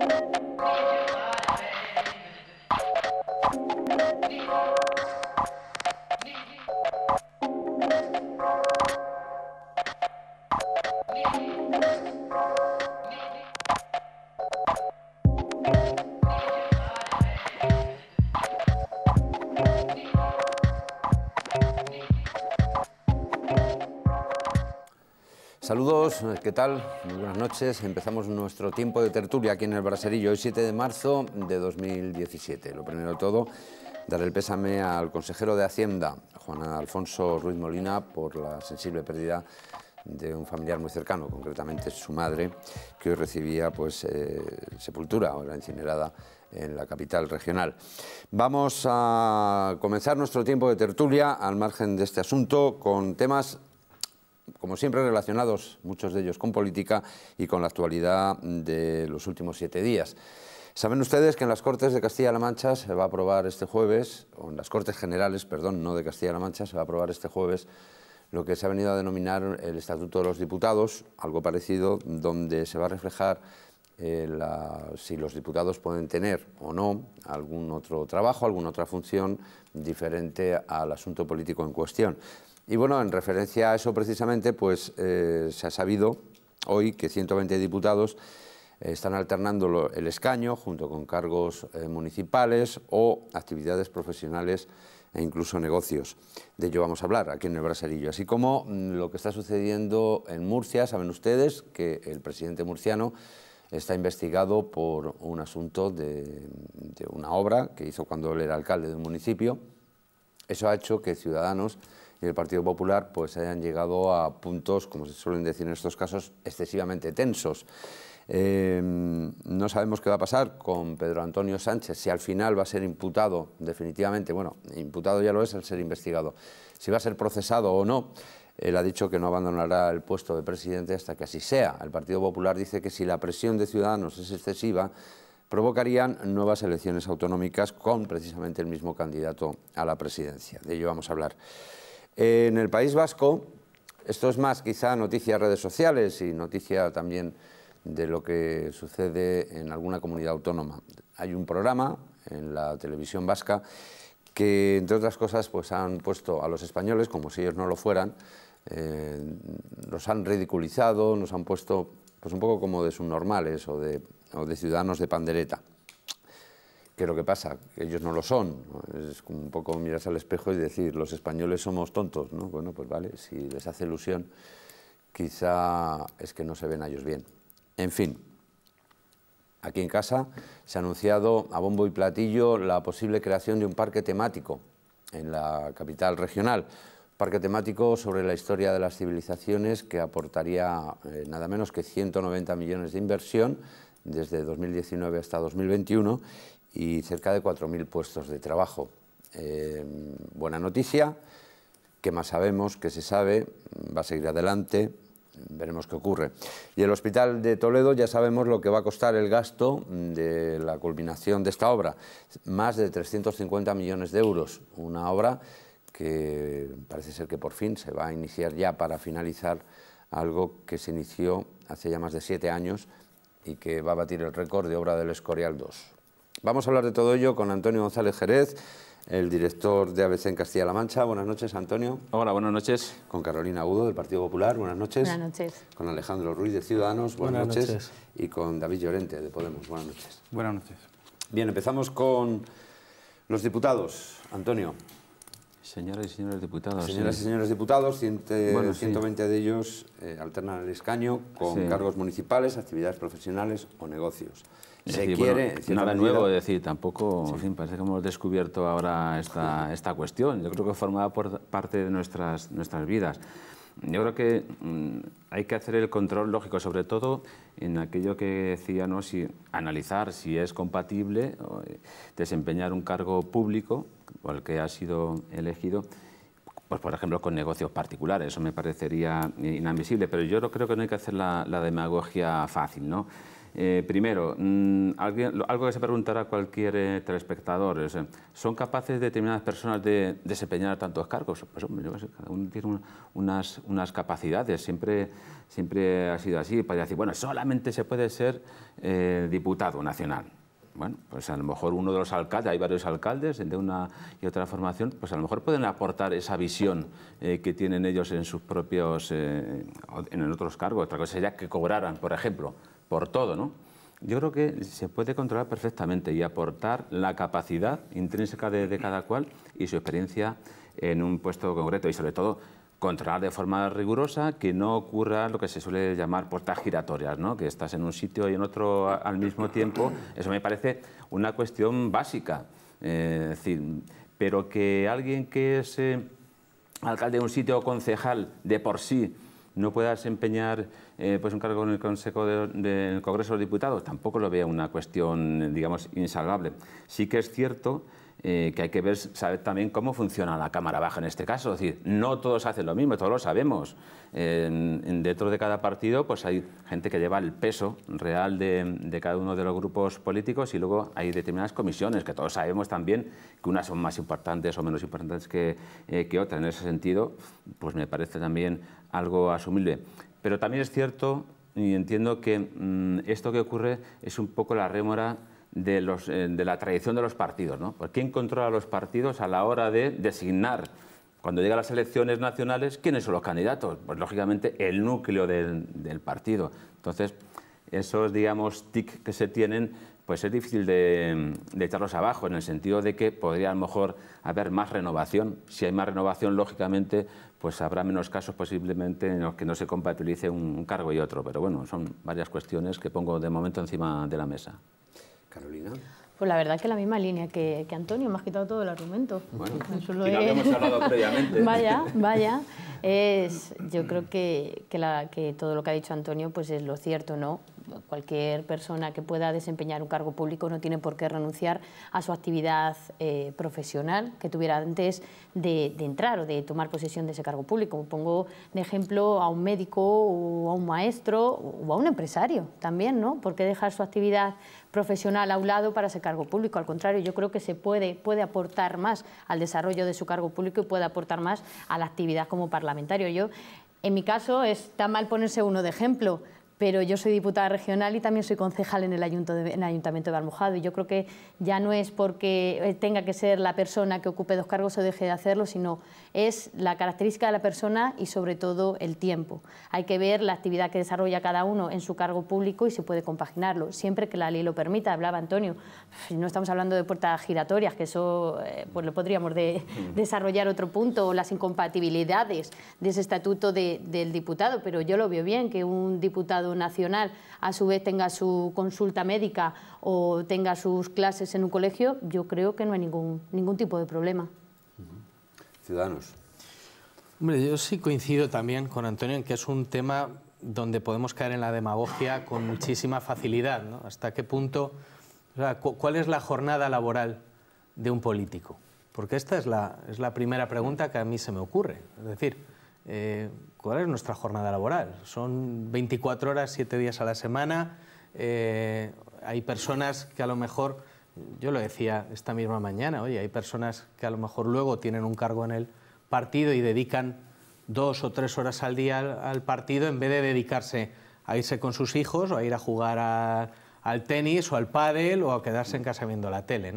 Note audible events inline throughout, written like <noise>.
Thank you. Saludos, ¿qué tal? Muy buenas noches. Empezamos nuestro tiempo de tertulia aquí en el Braserillo, hoy 7 de marzo de 2017. Lo primero de todo, dar el pésame al consejero de Hacienda, Juan Alfonso Ruiz Molina, por la sensible pérdida de un familiar muy cercano, concretamente su madre, que hoy recibía pues, eh, sepultura o era incinerada en la capital regional. Vamos a comenzar nuestro tiempo de tertulia al margen de este asunto con temas como siempre, relacionados, muchos de ellos con política y con la actualidad de los últimos siete días. Saben ustedes que en las Cortes de Castilla-La Mancha se va a aprobar este jueves, o en las Cortes Generales, perdón, no de Castilla-La Mancha, se va a aprobar este jueves lo que se ha venido a denominar el Estatuto de los Diputados, algo parecido, donde se va a reflejar eh, la, si los diputados pueden tener o no algún otro trabajo, alguna otra función diferente al asunto político en cuestión. Y bueno, en referencia a eso precisamente, pues eh, se ha sabido hoy que 120 diputados eh, están alternando el escaño junto con cargos eh, municipales o actividades profesionales e incluso negocios. De ello vamos a hablar aquí en el Braserillo. Así como mm, lo que está sucediendo en Murcia, saben ustedes que el presidente murciano está investigado por un asunto de, de una obra que hizo cuando él era alcalde de un municipio. Eso ha hecho que Ciudadanos y el Partido Popular pues hayan llegado a puntos, como se suelen decir en estos casos, excesivamente tensos. Eh, no sabemos qué va a pasar con Pedro Antonio Sánchez, si al final va a ser imputado definitivamente, bueno, imputado ya lo es al ser investigado, si va a ser procesado o no. Él ha dicho que no abandonará el puesto de presidente hasta que así sea. El Partido Popular dice que si la presión de Ciudadanos es excesiva, provocarían nuevas elecciones autonómicas con precisamente el mismo candidato a la presidencia. De ello vamos a hablar en el País Vasco, esto es más quizá noticia de redes sociales y noticia también de lo que sucede en alguna comunidad autónoma. Hay un programa en la televisión vasca que, entre otras cosas, pues han puesto a los españoles, como si ellos no lo fueran, eh, los han ridiculizado, nos han puesto pues un poco como de subnormales o de ciudadanos de pandereta. ¿Qué es lo que pasa? Ellos no lo son. Es como un poco mirarse al espejo y decir, los españoles somos tontos. ¿no? Bueno, pues vale, si les hace ilusión, quizá es que no se ven a ellos bien. En fin, aquí en casa se ha anunciado a bombo y platillo la posible creación de un parque temático en la capital regional. Parque temático sobre la historia de las civilizaciones que aportaría eh, nada menos que 190 millones de inversión desde 2019 hasta 2021 y cerca de 4.000 puestos de trabajo. Eh, buena noticia, que más sabemos? que se sabe? Va a seguir adelante, veremos qué ocurre. Y el Hospital de Toledo ya sabemos lo que va a costar el gasto de la culminación de esta obra, más de 350 millones de euros, una obra que parece ser que por fin se va a iniciar ya para finalizar algo que se inició hace ya más de siete años y que va a batir el récord de obra del Escorial 2. Vamos a hablar de todo ello con Antonio González Jerez, el director de ABC en Castilla-La Mancha. Buenas noches, Antonio. Hola, buenas noches. Con Carolina Agudo, del Partido Popular. Buenas noches. Buenas noches. Con Alejandro Ruiz, de Ciudadanos. Buenas, noches. Y con David Llorente, de Podemos. Buenas noches. Buenas noches. Bien, empezamos con los diputados. Antonio. Señoras y señores diputados. Señoras y señores diputados, 120 de ellos eh, alternan el escaño con cargos municipales, actividades profesionales o negocios. Decir, quiere, nada nuevo, decir, tampoco, parece que hemos descubierto ahora esta, esta cuestión. Yo creo que formada por parte de nuestras, nuestras vidas. Yo creo que mm, hay que hacer el control lógico, sobre todo en aquello que decía, ¿no? si, analizar si es compatible eh, desempeñar un cargo público por el que ha sido elegido, pues por ejemplo con negocios particulares, eso me parecería inadmisible, pero yo creo que no hay que hacer la, la demagogia fácil. ¿no? Eh, primero, mm, algo que se preguntará cualquier eh, telespectador es, ¿son capaces determinadas personas de desempeñar tantos cargos? Pues hombre, yo sé, cada uno tiene unas, capacidades, siempre, ha sido así, para decir, bueno, solamente se puede ser eh, diputado nacional. Bueno, pues a lo mejor uno de los alcaldes, hay varios alcaldes de una y otra formación, pues a lo mejor pueden aportar esa visión que tienen ellos en sus propios, en otros cargos. Otra cosa sería que cobraran, por ejemplo, por todo, ¿no? Yo creo que se puede controlar perfectamente y aportar la capacidad intrínseca de, cada cual y su experiencia en un puesto concreto y sobre todo controlar de forma rigurosa que no ocurra lo que se suele llamar puertas giratorias, ¿no? que estás en un sitio y en otro al mismo tiempo. Eso me parece una cuestión básica. Eh, pero que alguien que es eh, alcalde de un sitio o concejal de por sí no pueda desempeñar eh, pues un cargo en el Consejo del Congreso de Diputados, tampoco lo veo una cuestión, digamos, insalvable. Sí que es cierto eh, que hay que ver, saber también cómo funciona la Cámara Baja en este caso. Es decir, no todos hacen lo mismo, todos lo sabemos. dentro de cada partido pues hay gente que lleva el peso real de, cada uno de los grupos políticos y luego hay determinadas comisiones que todos sabemos también que unas son más importantes o menos importantes que, eh, que otras. En ese sentido, pues me parece también algo asumible. Pero también es cierto y entiendo que mm, esto que ocurre es un poco la rémora de, los, eh, de la tradición de los partidos. ¿no? Pues, ¿Quién controla los partidos a la hora de designar? Cuando llegan las elecciones nacionales, ¿quiénes son los candidatos? Pues lógicamente el núcleo del, del partido. Entonces, esos, digamos, tic que se tienen pues es difícil de, echarlos abajo, en el sentido de que podría a lo mejor haber más renovación. Si hay más renovación, lógicamente, pues habrá menos casos posiblemente en los que no se compatibilice un cargo y otro. Pero bueno, son varias cuestiones que pongo de momento encima de la mesa. Carolina. Pues la verdad que la misma línea que, Antonio, me has quitado todo el argumento. Bueno, Solo lo hemos hablado <laughs> previamente. Vaya, vaya. yo creo que, que, todo lo que ha dicho Antonio pues es lo cierto, ¿no? cualquier persona que pueda desempeñar un cargo público no tiene por qué renunciar a su actividad eh, profesional que tuviera antes de, entrar o de tomar posesión de ese cargo público. Pongo de ejemplo a un médico o a un maestro o a un empresario también, ¿no? ¿Por qué dejar su actividad profesional a un lado para ese cargo público? Al contrario, yo creo que se puede, puede aportar más al desarrollo de su cargo público y puede aportar más a la actividad como parlamentario. Yo, en mi caso, está mal ponerse uno de ejemplo, pero yo soy diputada regional y también soy concejal en el, Ayuntamiento de Valmojado Y yo creo que ya no es porque eh, tenga que ser la persona que ocupe dos cargos o deje de hacerlo, sino es la característica de la persona y sobre todo el tiempo. Hay que ver la actividad que desarrolla cada uno en su cargo público y se puede compaginarlo, siempre que la ley lo permita. Hablaba Antonio, no estamos hablando de puertas giratorias, que eso eh, pues lo podríamos mm. desarrollar otro punto, o las incompatibilidades de ese estatuto del diputado, pero yo lo veo bien que un diputado Nacional a su vez tenga su consulta médica o tenga sus clases en un colegio, yo creo que no hay ningún, ningún tipo de problema. Ciudadanos. Hombre, yo sí coincido también con Antonio en que es un tema donde podemos caer en la demagogia con muchísima facilidad. ¿Hasta qué punto? ¿Cuál es la jornada laboral de un político? Porque esta es la, es la primera pregunta que a mí se me ocurre. Es decir, eh, ¿cuál es nuestra jornada laboral? Son 24 horas, 7 días a la semana. Eh, hay personas que a lo mejor, yo lo decía esta misma mañana, oye, hay personas que a lo mejor luego tienen un cargo en el partido y dedican dos o tres horas al día al, partido en vez de dedicarse a irse con sus hijos o a ir a jugar al tenis o al pádel o a quedarse en casa viendo la tele,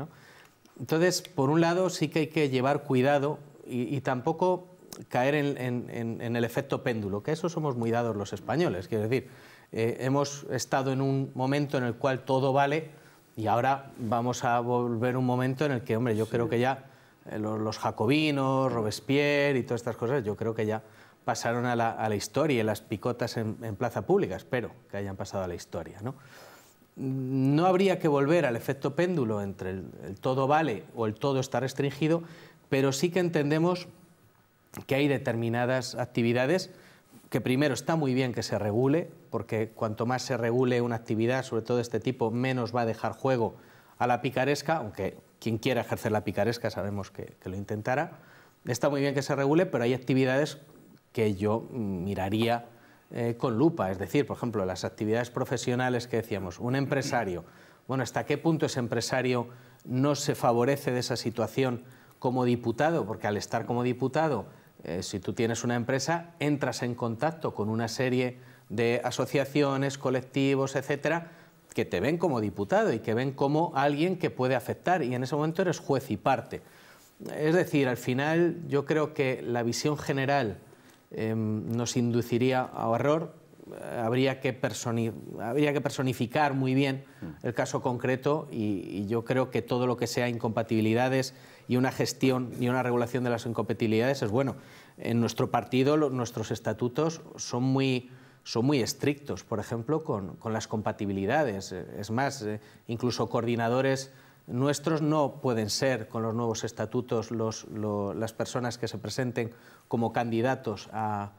Entonces, por un lado, sí que hay que llevar cuidado y tampoco caer en, el efecto péndulo, que eso somos muy dados los españoles. Quiero decir, eh, hemos estado en un momento en el cual todo vale y ahora vamos a volver a un momento en el que, hombre, yo creo que ya eh, los, jacobinos, Robespierre y todas estas cosas, yo creo que ya pasaron a la, historia y las picotas en, plaza pública, espero que hayan pasado a la historia. ¿no? Mm, no habría que volver al efecto péndulo entre el, el todo vale o el todo está restringido, pero sí que entendemos que hay determinadas actividades que primero está muy bien que se regule, porque cuanto más se regule una actividad, sobre todo de este tipo, menos va a dejar juego a la picaresca, aunque quien quiera ejercer la picaresca sabemos que, lo intentará. Está muy bien que se regule, pero hay actividades que yo miraría eh, con lupa, es decir, por ejemplo, las actividades profesionales que decíamos, un empresario, bueno, ¿hasta qué punto ese empresario no se favorece de esa situación como diputado? Porque al estar como diputado eh, si tú tienes una empresa, entras en contacto con una serie de asociaciones, colectivos, etcétera, que te ven como diputado y que ven como alguien que puede afectar y en ese momento eres juez y parte. Es decir, al final yo creo que la visión general em, nos induciría a error, habría que, habría que personificar muy bien mm. el caso concreto y, yo creo que todo lo que sea incompatibilidades y una gestión y una regulación de las incompatibilidades es bueno. En nuestro partido nuestros estatutos son muy, son muy estrictos, por ejemplo, con, las compatibilidades. Es más, eh, incluso coordinadores nuestros no pueden ser, con los nuevos estatutos, las personas que se presenten como candidatos a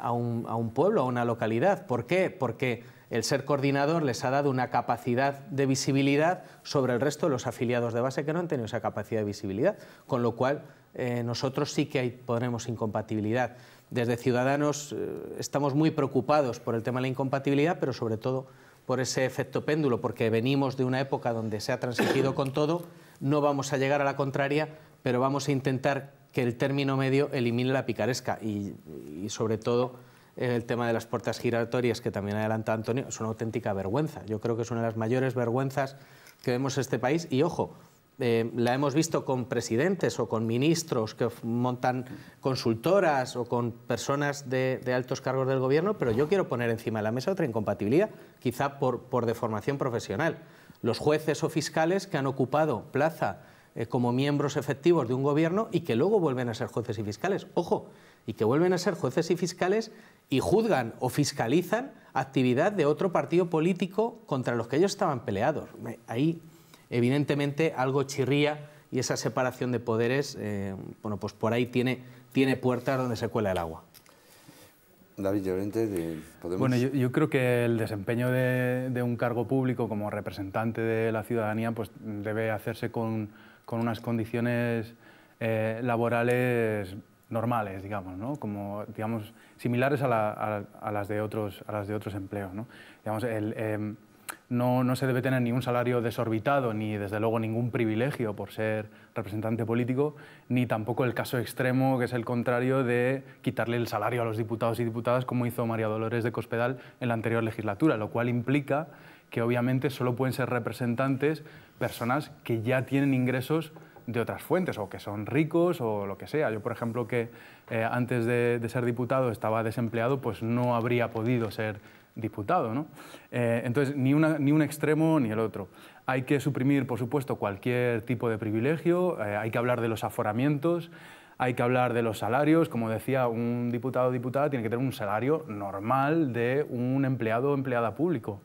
a un, pueblo, a una localidad. ¿Por qué? Porque el ser coordinador les ha dado una capacidad de visibilidad sobre el resto de los afiliados de base que no han tenido esa capacidad de visibilidad, con lo cual eh, nosotros sí que ponemos incompatibilidad. Desde Ciudadanos eh, estamos muy preocupados por el tema de la incompatibilidad, pero sobre todo por ese efecto péndulo, porque venimos de una época donde se ha transigido con todo, no vamos a llegar a la contraria, pero vamos a intentar que el término medio elimine la picaresca y, sobre todo eh, el tema de las puertas giratorias que también adelanta Antonio es una auténtica vergüenza. Yo creo que es una de las mayores vergüenzas que vemos en este país y ojo, eh, la hemos visto con presidentes o con ministros que montan consultoras o con personas de, altos cargos del gobierno, pero yo quiero poner encima de la mesa otra incompatibilidad, quizá por, por deformación profesional. Los jueces o fiscales que han ocupado plaza eh, como miembros efectivos de un gobierno y que luego vuelven a ser jueces y fiscales. Ojo, y que vuelven a ser jueces y fiscales y juzgan o fiscalizan actividad de otro partido político contra los que ellos estaban peleados. Ahí, evidentemente, algo chirría y esa separación de poderes, eh, bueno, pues por ahí tiene, tiene puertas donde se cuela el agua. David Llorente, de Podemos. Bueno, yo, creo que el desempeño de, de, un cargo público como representante de la ciudadanía pues, debe hacerse con, con unas condiciones eh, laborales normales, digamos, ¿no? como digamos similares a, las de otros a las de otros empleos, ¿no? Em, no, se debe tener ningún salario desorbitado, ni desde luego ningún privilegio por ser representante político, ni tampoco el caso extremo, que es el contrario de quitarle el salario a los diputados y diputadas, como hizo María Dolores de Cospedal en la anterior legislatura, lo cual implica que obviamente solo pueden ser representantes personas que ya tienen ingresos de otras fuentes o que son ricos o lo que sea. Yo, por ejemplo, que eh, antes de, ser diputado estaba desempleado, pues no habría podido ser diputado. ¿no? Eh, entonces, ni, una, ni un extremo ni el otro. Hay que suprimir, por supuesto, cualquier tipo de privilegio, eh, hay que hablar de los aforamientos, hay que hablar de los salarios. Como decía, un diputado o diputada tiene que tener un salario normal de un empleado o empleada público.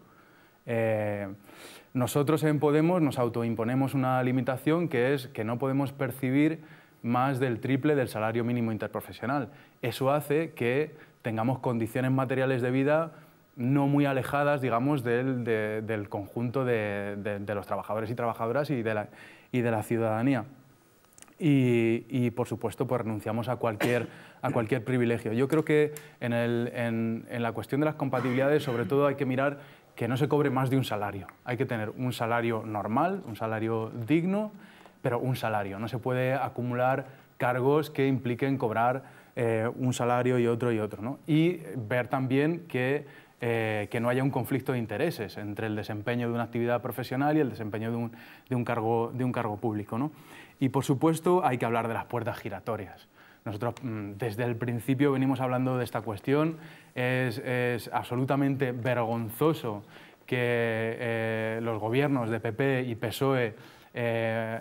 Nosotros en Podemos nos autoimponemos una limitación que es que no podemos percibir más del triple del salario mínimo interprofesional. Eso hace que tengamos condiciones materiales de vida no muy alejadas, digamos, del, conjunto de, los trabajadores y trabajadoras y de la, ciudadanía. Y, por supuesto, pues renunciamos a cualquier, a cualquier privilegio. Yo creo que en, en la cuestión de las compatibilidades, sobre todo, hay que mirar que no se cobre más de un salario. Hay que tener un salario normal, un salario digno, pero un salario. No se puede acumular cargos que impliquen cobrar eh, un salario y otro y otro. Y ver también eh, que, no haya un conflicto de intereses entre el desempeño de una actividad profesional y el desempeño de un, cargo, de un cargo público. Y por supuesto hay que hablar de las puertas giratorias. Nosotros mm, desde el principio venimos hablando de esta cuestión es, absolutamente vergonzoso que eh, los gobiernos de PP y PSOE eh,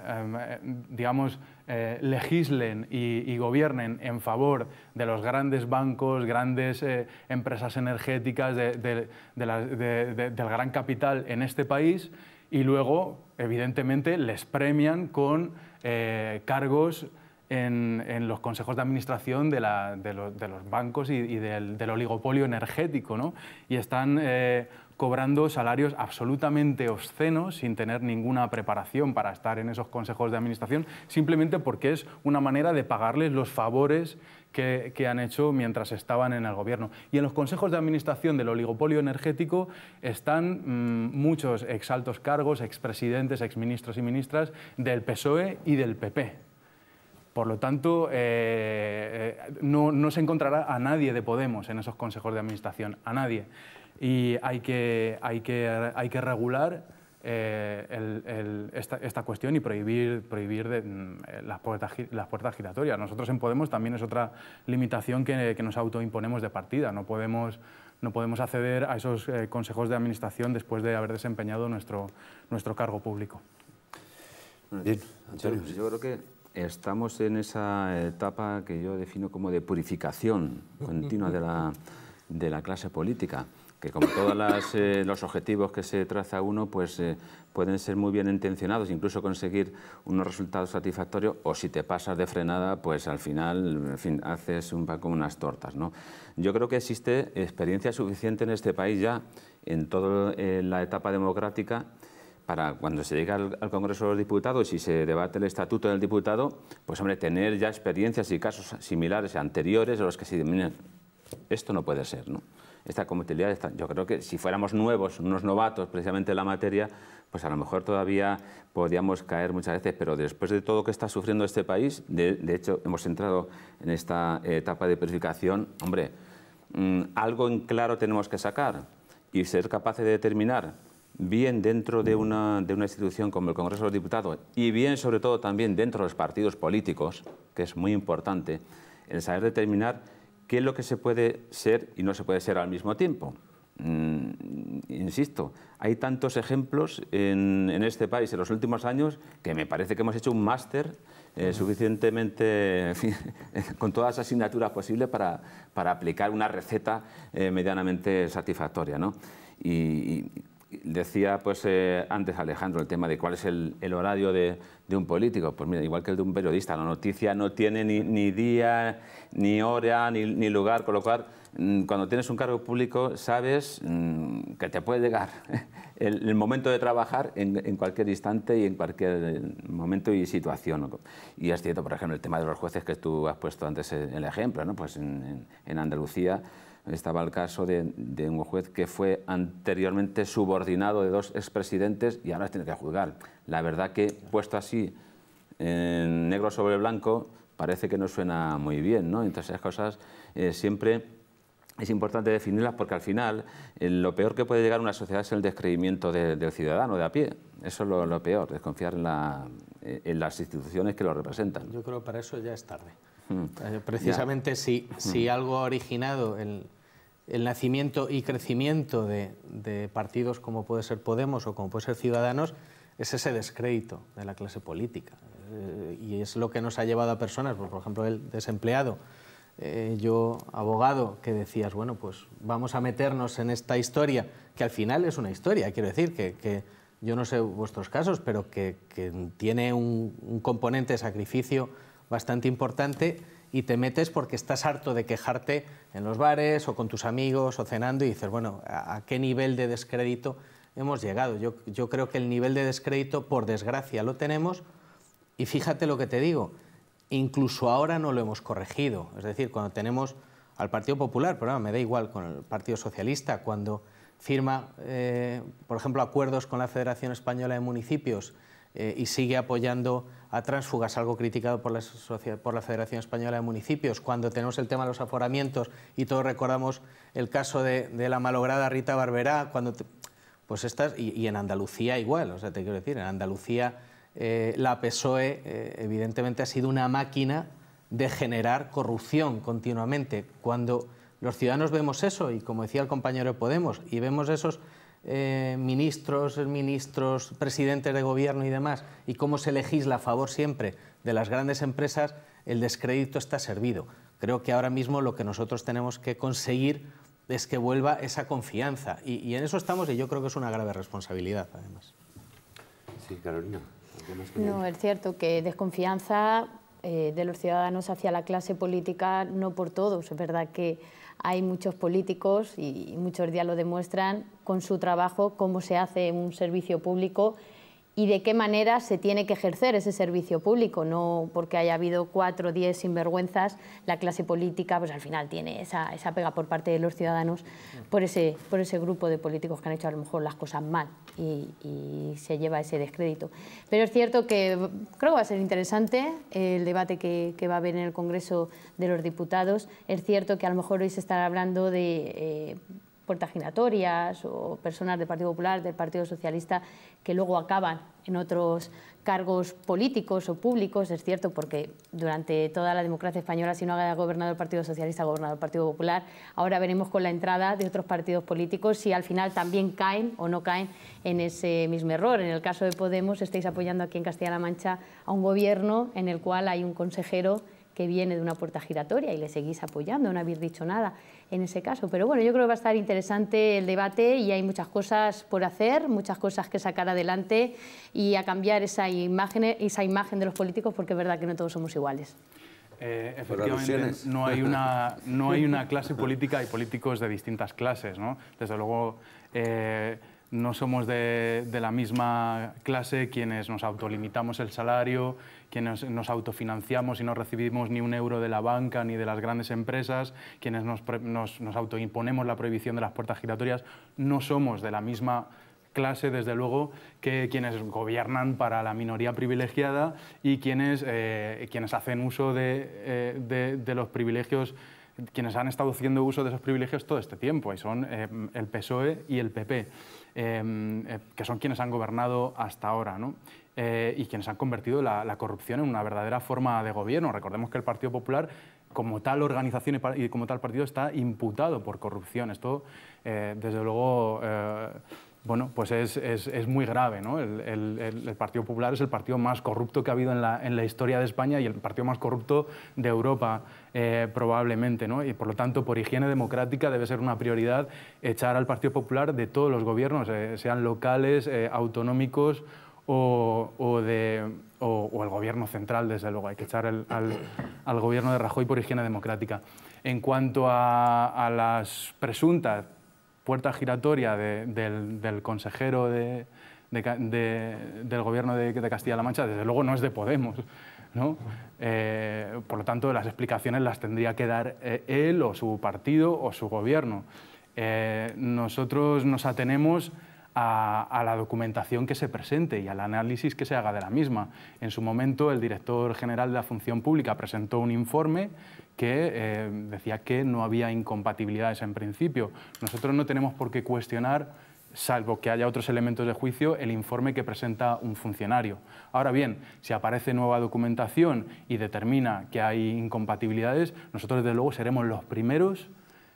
em, digamos, eh, legislen y, gobiernen en favor de los grandes bancos, grandes empresas energéticas, del gran capital en este país y luego, evidentemente, les premian con cargos en, los consejos de administración de, los bancos y, del, oligopolio energético, Y están eh, cobrando salarios absolutamente obscenos sin tener ninguna preparación para estar en esos consejos de administración, simplemente porque es una manera de pagarles los favores que, han hecho mientras estaban en el gobierno. Y en los consejos de administración del oligopolio energético están mm, muchos exaltos cargos, expresidentes, exministros y ministras del PSOE y del PP. Por lo tanto, eh, eh, no, se encontrará a nadie de Podemos en esos consejos de administración, a nadie. Y hay que, hay que, hay que regular eh, esta, cuestión y prohibir, prohibir mm, las, puertas, giratorias. Nosotros en Podemos también es otra limitación que, nos autoimponemos de partida. No podemos, no podemos acceder a esos consejos de administración después de haber desempeñado nuestro, nuestro cargo público. Bien, Antonio. yo creo que Estamos en esa etapa que yo defino como de purificación <laughs> continua de la, clase política, que como todos eh, los objetivos que se traza uno, pues eh, pueden ser muy bien intencionados, incluso conseguir unos resultados satisfactorios, o si te pasas de frenada, pues al final, en fin, haces un pan unas tortas. Yo creo que existe experiencia suficiente en este país ya, en toda eh, la etapa democrática, para cuando se llegue al, Congreso de los Diputados y se debate el Estatuto del Diputado, pues hombre, tener ya experiencias y casos similares, anteriores, a los que se denominan. Esto no puede ser, ¿no? Esta comodidad, yo creo que si fuéramos nuevos, unos novatos precisamente en la materia, pues a lo mejor todavía podríamos caer muchas veces, pero después de todo lo que está sufriendo este país, de, hecho hemos entrado en esta etapa de purificación... hombre, mm, algo en claro tenemos que sacar y ser capaces de determinar bien dentro de una, institución como el Congreso de los Diputados y bien sobre todo también dentro de los partidos políticos, que es muy importante, el saber determinar qué es lo que se puede ser y no se puede ser al mismo tiempo. Mm, insisto, hay tantos ejemplos en, este país en los últimos años que me parece que hemos hecho un máster eh, suficientemente <laughs> con todas las asignaturas posibles para, aplicar una receta eh, medianamente satisfactoria. Decía pues eh, antes Alejandro el tema de cuál es el, horario de, un político. Pues mira, igual que el de un periodista, la noticia no tiene ni, día, ni hora, ni, lugar, con lo cual mm, cuando tienes un cargo público sabes mm, que te puede llegar <laughs> el, momento de trabajar en, cualquier instante y en cualquier eh, momento y situación. Y es cierto, por ejemplo, el tema de los jueces que tú has puesto antes en eh, el ejemplo, ¿no? pues en Andalucía estaba el caso de, un juez que fue anteriormente subordinado de dos expresidentes y ahora tiene que juzgar. La verdad que puesto así, en negro sobre blanco, parece que no suena muy bien, ¿no? Entonces esas cosas eh, siempre es importante definirlas porque al final eh, lo peor que puede llegar a una sociedad es el descreimiento del ciudadano de a pie. Eso es lo, lo peor, desconfiar en, eh, en, las instituciones que lo representan. Yo creo que para eso ya es tarde. Eh, precisamente si, algo ha originado el, nacimiento y crecimiento de, partidos como puede ser Podemos o como puede ser Ciudadanos, es ese descrédito de la clase política. Eh, y es lo que nos ha llevado a personas, pues, por ejemplo, el desempleado, eh, yo abogado, que decías, bueno, pues vamos a meternos en esta historia, que al final es una historia, quiero decir, que, yo no sé vuestros casos, pero que, tiene un, un componente de sacrificio bastante importante y te metes porque estás harto de quejarte en los bares o con tus amigos o cenando y dices, bueno, ¿a, qué nivel de descrédito hemos llegado? Yo, creo que el nivel de descrédito, por desgracia, lo tenemos y fíjate lo que te digo, incluso ahora no lo hemos corregido. Es decir, cuando tenemos al Partido Popular, pero me da igual con el Partido Socialista, cuando firma, eh, por ejemplo, acuerdos con la Federación Española de Municipios eh, y sigue apoyando a transfugas, algo criticado por la, Federación Española de Municipios. Cuando tenemos el tema de los aforamientos y todos recordamos el caso de, la malograda Rita Barberá, cuando pues y, en Andalucía igual, o sea, te quiero decir, en Andalucía eh, la PSOE eh, evidentemente ha sido una máquina de generar corrupción continuamente. Cuando los ciudadanos vemos eso, y como decía el compañero Podemos, y vemos esos eh, ministros, ministros, presidentes de gobierno y demás, y cómo se legisla a favor siempre de las grandes empresas, el descrédito está servido. Creo que ahora mismo lo que nosotros tenemos que conseguir es que vuelva esa confianza. Y, en eso estamos y yo creo que es una grave responsabilidad, además. Sí, Carolina. No, es cierto que desconfianza eh, de los ciudadanos hacia la clase política, no por todos. Es verdad que hay muchos políticos, y muchos días lo demuestran, con su trabajo, cómo se hace un servicio público y de qué manera se tiene que ejercer ese servicio público, no porque haya habido cuatro o diez sinvergüenzas, la clase política pues al final tiene esa, pega por parte de los ciudadanos por ese, por ese grupo de políticos que han hecho a lo mejor las cosas mal y, se lleva ese descrédito. Pero es cierto que creo que va a ser interesante el debate que, va a haber en el Congreso de los Diputados. Es cierto que a lo mejor hoy se estará hablando de... Eh, puertas o personas del Partido Popular, del Partido Socialista, que luego acaban en otros cargos políticos o públicos, es cierto, porque durante toda la democracia española, si no ha gobernado el Partido Socialista, ha gobernado el Partido Popular. Ahora veremos con la entrada de otros partidos políticos si al final también caen o no caen en ese mismo error. En el caso de Podemos, estáis apoyando aquí en Castilla-La Mancha a un gobierno en el cual hay un consejero que viene de una puerta giratoria y le seguís apoyando, no habéis dicho nada en ese caso. Pero bueno, yo creo que va a estar interesante el debate y hay muchas cosas por hacer, muchas cosas que sacar adelante y a cambiar esa imagen, esa imagen de los políticos porque es verdad que no todos somos iguales. Eh, efectivamente, no hay, una, no hay una clase <laughs> política, hay políticos de distintas clases, ¿no? Desde luego... Eh, no somos de, la misma clase quienes nos autolimitamos el salario, quienes nos autofinanciamos y no recibimos ni un euro de la banca ni de las grandes empresas, quienes nos, nos, autoimponemos la prohibición de las puertas giratorias, no somos de la misma clase, desde luego, que quienes gobiernan para la minoría privilegiada y quienes, eh, hacen uso eh, de, los privilegios quienes han estado haciendo uso de esos privilegios todo este tiempo, y son eh, el PSOE y el PP. Em, eh, que son quienes han gobernado hasta ahora. Eh, y quienes han convertido la, corrupción en una verdadera forma de gobierno. Recordemos que el Partido Popular, como tal organización y, como tal partido, está imputado por corrupción. Esto, eh, desde luego, bueno, pues es, muy grave. El, Partido Popular es el partido más corrupto que ha habido en la, historia de España y el partido más corrupto de Europa, eh, probablemente. Y por lo tanto, por higiene democrática debe ser una prioridad echar al Partido Popular de todos los gobiernos, eh, sean locales, eh, autonómicos o, o, de, el gobierno central, desde luego. Hay que echar al, gobierno de Rajoy por higiene democrática. En cuanto a las presuntas puerta giratoria del, consejero del gobierno de, Castilla-La Mancha, desde luego no es de Podemos. ¿no? Eh, por lo tanto, las explicaciones las tendría que dar eh, él o su partido o su gobierno. Eh, nosotros nos atenemos a, a, la documentación que se presente y al análisis que se haga de la misma. En su momento, el director general de la Función Pública presentó un informe que eh, decía que no había incompatibilidades en principio. Nosotros no tenemos por qué cuestionar, salvo que haya otros elementos de juicio, el informe que presenta un funcionario. Ahora bien, si aparece nueva documentación y determina que hay incompatibilidades, nosotros desde luego seremos los primeros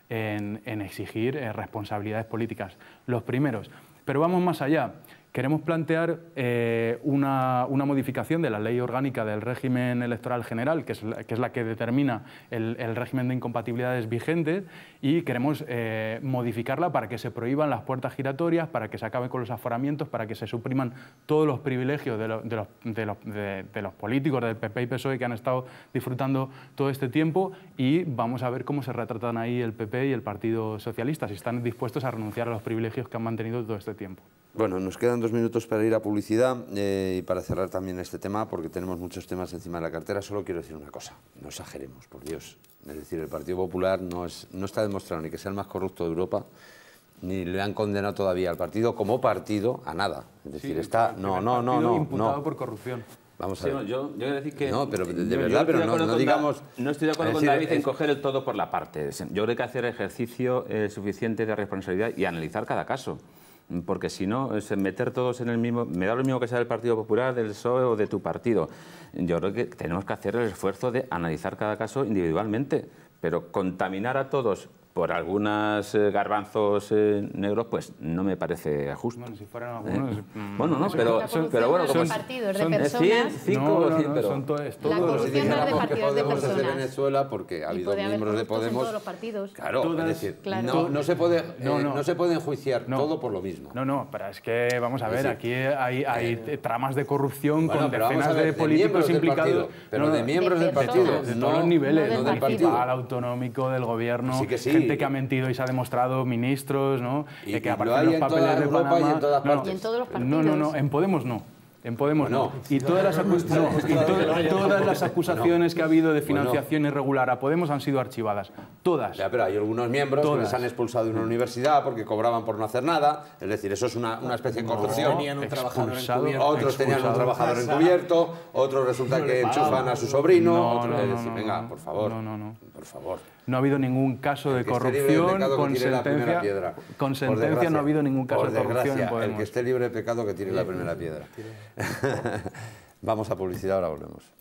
en, exigir eh, responsabilidades políticas. Los primeros. Pero vamos más allá. Queremos plantear eh, una, una, modificación de la ley orgánica del régimen electoral general, que es la que, es la que determina el, régimen de incompatibilidades vigentes, y queremos eh, modificarla para que se prohíban las puertas giratorias, para que se acaben con los aforamientos, para que se supriman todos los privilegios de, de, los, de, los, de los, políticos del PP y PSOE que han estado disfrutando todo este tiempo, y vamos a ver cómo se retratan ahí el PP y el Partido Socialista, si están dispuestos a renunciar a los privilegios que han mantenido todo este tiempo. Bueno, nos quedan minutos para ir a publicidad eh, y para cerrar también este tema, porque tenemos muchos temas encima de la cartera. Solo quiero decir una cosa, no exageremos, por Dios. Es decir, el Partido Popular no, es, no está demostrado ni que sea el más corrupto de Europa, ni le han condenado todavía al partido como partido a nada. Es decir, está... No, no, no, no. Imputado no. por corrupción. Vamos a ver. yo, yo quiero decir que... No, de, verdad, pero no, no digamos... no estoy de acuerdo con David en coger el todo por la parte. Yo creo que hacer ejercicio suficiente de responsabilidad y analizar cada caso porque si no, es meter todos en el mismo... Me da lo mismo que sea del Partido Popular, del PSOE o de tu partido. Yo creo que tenemos que hacer el esfuerzo de analizar cada caso individualmente, pero contaminar a todos por algunos eh, garbanzos eh, negros, pues no me parece justo. Bueno, si fueran ¿Eh? algunos... Mm, bueno, no, pero, pero, bueno... son, partidos, de personas... 5 son todo, todo. La corrupción de Venezuela porque ha habido miembros de Podemos... todos los partidos. Claro, es decir, claro. No, no, se puede, no, no. se puede enjuiciar todo por lo mismo. No, no, pero es que, vamos a ver, aquí hay, hay tramas de corrupción con decenas de políticos implicados... pero de miembros del partido. De todos los niveles. del partido. Al autonómico, del gobierno... Sí que sí gente que ha mentido y se ha demostrado, ministros, ¿no? Y, que aparecen los papeles de Panamá. Y en No, todos los partidos. No, no, no, en Podemos no. En Podemos no. Y todas las, acusaciones que ha habido de financiación irregular a Podemos han sido archivadas. Todas. Ya, pero hay algunos miembros que les han expulsado de una universidad porque cobraban por no hacer nada. Es decir, eso es una, especie de corrupción. Otros tenían un trabajador encubierto, otros resulta que enchufan a su sobrino. otros, dicen venga, por favor. No, no, no. Por favor no ha habido ningún caso de corrupción con sentencia, con sentencia no ha habido ningún caso de corrupción El que esté libre de pecado que tiene la primera piedra. <laughs> Vamos a publicidad, ahora volvemos.